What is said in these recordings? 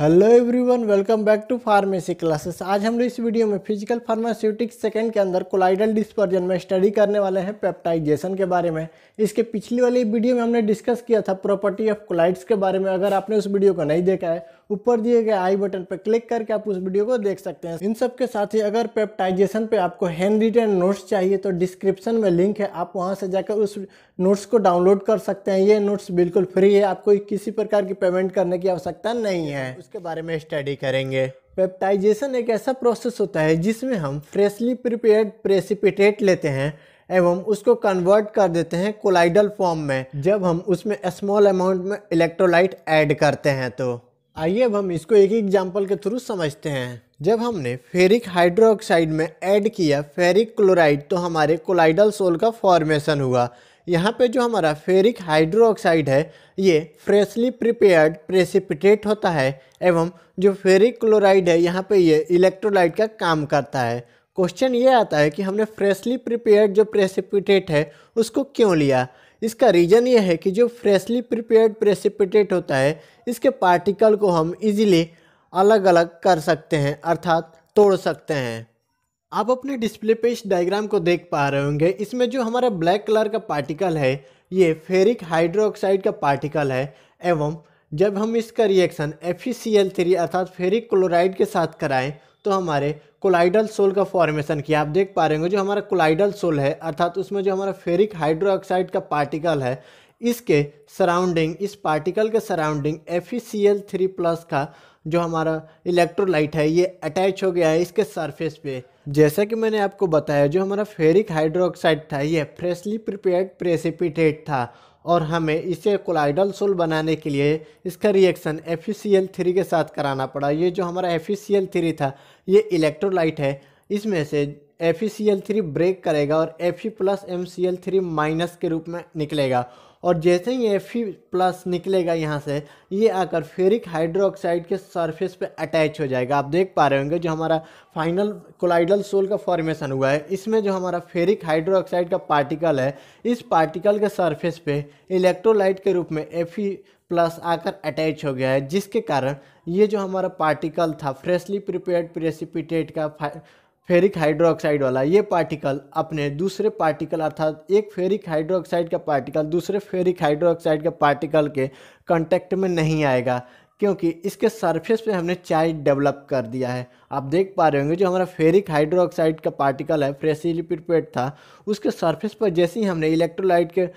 hello everyone welcome back to pharmacy classes आज हम लोग इस वीडियो में फिजिकल फार्मास्यूटिक्स सेकेंड के अंदर कोलाइडल डिस्पर्जन में स्टडी करने वाले हैं पेप्टाइजेशन के बारे में इसके पिछली वाली वीडियो में हमने डिस्कस किया था प्रॉपर्टी ऑफ कोलाइड्स के बारे में अगर आपने उस वीडियो को नहीं देखा है ऊपर दिए गए आई बटन पर क्लिक करके आप उस वीडियो को देख सकते हैं इन सब के साथ ही अगर पेप्टाइजेशन पे आपको हैंड रिटर्न नोट्स चाहिए तो डिस्क्रिप्शन में लिंक है आप वहाँ से जाकर उस नोट्स को डाउनलोड कर सकते हैं ये नोट्स बिल्कुल फ्री है आपको किसी प्रकार की पेमेंट करने की आवश्यकता नहीं है उसके बारे में स्टडी करेंगे पेप्टाइजेशन एक ऐसा प्रोसेस होता है जिसमें हम फ्रेशली प्रिपेयर्ड प्रेसिपिटेट लेते हैं एवं उसको कन्वर्ट कर देते हैं कोलाइडल फॉर्म में जब हम उसमें स्मॉल अमाउंट में इलेक्ट्रोलाइट ऐड करते हैं तो आइए अब हम इसको एक एग्जाम्पल के थ्रू समझते हैं जब हमने फेरिक हाइड्रोक्साइड में ऐड किया फेरिक क्लोराइड तो हमारे कोलाइडल सोल का फॉर्मेशन हुआ यहाँ पे जो हमारा फेरिक हाइड्रो ऑक्साइड है ये फ्रेशली प्रिपेयर्ड प्रेसिपिटेट होता है एवं जो फेरिक क्लोराइड है यहाँ पे ये इलेक्ट्रोलाइट का काम करता है क्वेश्चन ये आता है कि हमने फ्रेशली प्रिपेयर्ड जो प्रेसिपिटेट है उसको क्यों लिया इसका रीज़न ये है कि जो फ्रेशली प्रिपेयर्ड प्रेसिपिटेट होता है इसके पार्टिकल को हम इजीली अलग अलग कर सकते हैं अर्थात तोड़ सकते हैं आप अपने डिस्प्ले पे इस डायग्राम को देख पा रहे होंगे इसमें जो हमारा ब्लैक कलर का पार्टिकल है ये फेरिक हाइड्रोक्साइड का पार्टिकल है एवं जब हम इसका रिएक्शन एफ थ्री अर्थात फेरिक क्लोराइड के साथ कराएं तो हमारे कोलाइडल सोल का फॉर्मेशन किया आप देख पा रहे होंगे जो हमारा कोलाइडल सोल है अर्थात उसमें जो हमारा फेरिक हाइड्रोक्साइड का पार्टिकल है इसके सराउंडिंग इस पार्टिकल के सराउंडिंग एफ थ्री प्लस का जो हमारा इलेक्ट्रोलाइट है ये अटैच हो गया है इसके सरफेस पे जैसा कि मैंने आपको बताया जो हमारा फेरिक हाइड्रोक्साइड था ये फ्रेशली प्रिपेयर्ड प्रेसिपिटेट था और हमें इसे कोलाइडल सोल बनाने के लिए इसका रिएक्शन एफ थ्री के साथ कराना पड़ा ये जो हमारा एफ थ्री e था ये इलेक्ट्रोलाइट है इसमें से एफ थ्री ब्रेक करेगा और F plus M C L three minus के रूप में निकलेगा और जैसे ही एफ प्लस निकलेगा यहाँ से ये आकर फेरिक हाइड्रोक्साइड के सरफेस पे अटैच हो जाएगा आप देख पा रहे होंगे जो हमारा फाइनल कोलाइडल सोल का फॉर्मेशन हुआ है इसमें जो हमारा फेरिक हाइड्रोक्साइड का पार्टिकल है इस पार्टिकल के सरफेस पे इलेक्ट्रोलाइट के रूप में एफ प्लस आकर अटैच हो गया है जिसके कारण ये जो हमारा पार्टिकल था फ्रेशली प्रिपेयर्ड प्रेसिपिटेट का फेरिक हाइड्रोक्साइड वाला ये पार्टिकल अपने दूसरे पार्टिकल अर्थात एक फेरिक हाइड्रोक्साइड का पार्टिकल दूसरे फेरिक हाइड्रोक्साइड के पार्टिकल के कॉन्टैक्ट में नहीं आएगा क्योंकि इसके सरफेस पे हमने चार्ज डेवलप कर दिया है आप देख पा रहे होंगे जो हमारा फेरिक हाइड्रोक्साइड का पार्टिकल है फ्रेसी लिपिड पेट था उसके सरफेस पर जैसे ही हमने इलेक्ट्रोलाइट के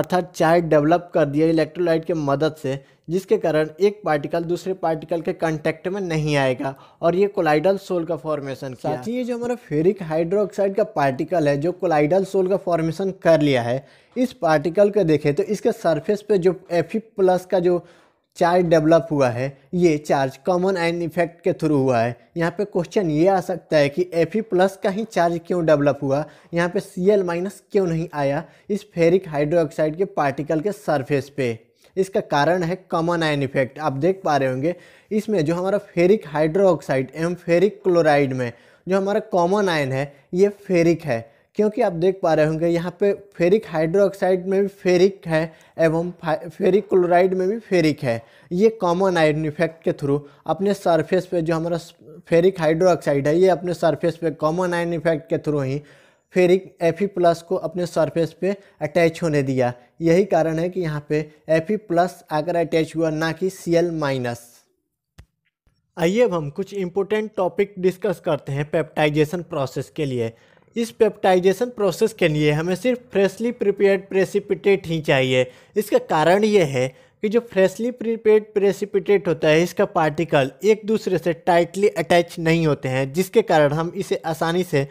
अर्थात चाय डेवलप कर दिया इलेक्ट्रोलाइट के मदद से जिसके कारण एक पार्टिकल दूसरे पार्टिकल के कांटेक्ट में नहीं आएगा और ये कोलाइडल सोल का फॉर्मेशन साथ ही ये जो हमारा फेरिक हाइड्रोक्साइड का पार्टिकल है जो कोलाइडल सोल का फॉर्मेशन कर लिया है इस पार्टिकल को देखें तो इसके सरफेस पे जो एफ प्लस का जो चार्ज डेवलप हुआ है ये चार्ज कॉमन आयन इफेक्ट के थ्रू हुआ है यहाँ पे क्वेश्चन ये आ सकता है कि एफ प्लस का ही चार्ज क्यों डेवलप हुआ यहाँ पे सी एल माइनस क्यों नहीं आया इस फेरिक हाइड्रोक्साइड के पार्टिकल के सरफेस पे इसका कारण है कॉमन आयन इफेक्ट आप देख पा रहे होंगे इसमें जो हमारा फेरिक ऑक्साइड एवं फेरिक क्लोराइड में जो हमारा कॉमन आयन है ये फेरिक है क्योंकि आप देख पा रहे होंगे यहाँ पे फेरिक हाइड्रोक्साइड में भी फेरिक है एवं फेरिक क्लोराइड में भी फेरिक है ये कॉमन आयरन इफेक्ट के थ्रू अपने सरफेस पे जो हमारा फेरिक हाइड्रोक्साइड है ये अपने सरफेस पे कॉमन आयरन इफेक्ट के थ्रू ही फेरिक एफ प्लस को अपने सरफेस पे अटैच होने दिया यही कारण है कि यहाँ पे एफ प्लस आकर अटैच हुआ ना कि सी एल माइनस आइए अब हम कुछ इम्पोर्टेंट टॉपिक डिस्कस करते हैं पेप्टाइजेशन प्रोसेस के लिए इस पेप्टाइजेशन प्रोसेस के लिए हमें सिर्फ फ्रेशली प्रिपेयर्ड प्रेसिपिटेट ही चाहिए इसका कारण ये है कि जो फ्रेशली प्रिपेयर्ड प्रेसिपिटेट होता है इसका पार्टिकल एक दूसरे से टाइटली अटैच नहीं होते हैं जिसके कारण हम इसे आसानी से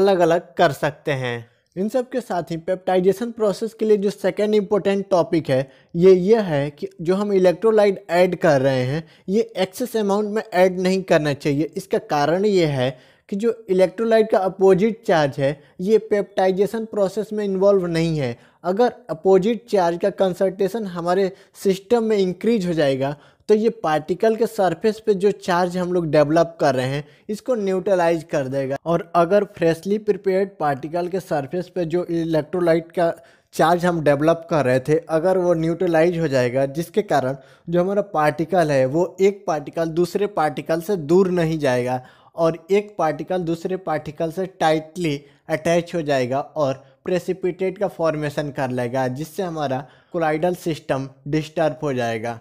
अलग अलग कर सकते हैं इन सब के साथ ही पेप्टाइजेशन प्रोसेस के लिए जो सेकेंड इम्पोर्टेंट टॉपिक है ये ये है कि जो हम इलेक्ट्रोलाइट ऐड कर रहे हैं ये एक्सेस अमाउंट में ऐड नहीं करना चाहिए इसका कारण ये है कि जो इलेक्ट्रोलाइट का अपोजिट चार्ज है ये पेप्टाइजेशन प्रोसेस में इन्वॉल्व नहीं है अगर अपोजिट चार्ज का कंसल्टेशन हमारे सिस्टम में इंक्रीज हो जाएगा तो ये पार्टिकल के सरफेस पे जो चार्ज हम लोग डेवलप कर रहे हैं इसको न्यूट्रलाइज कर देगा और अगर फ्रेशली प्रिपेयर्ड पार्टिकल के सरफेस पे जो इलेक्ट्रोलाइट का चार्ज हम डेवलप कर रहे थे अगर वो न्यूट्रलाइज हो जाएगा जिसके कारण जो हमारा पार्टिकल है वो एक पार्टिकल दूसरे पार्टिकल से दूर नहीं जाएगा और एक पार्टिकल दूसरे पार्टिकल से टाइटली अटैच हो जाएगा और प्रेसिपिटेट का फॉर्मेशन कर लेगा जिससे हमारा कोलाइडल सिस्टम डिस्टर्ब हो जाएगा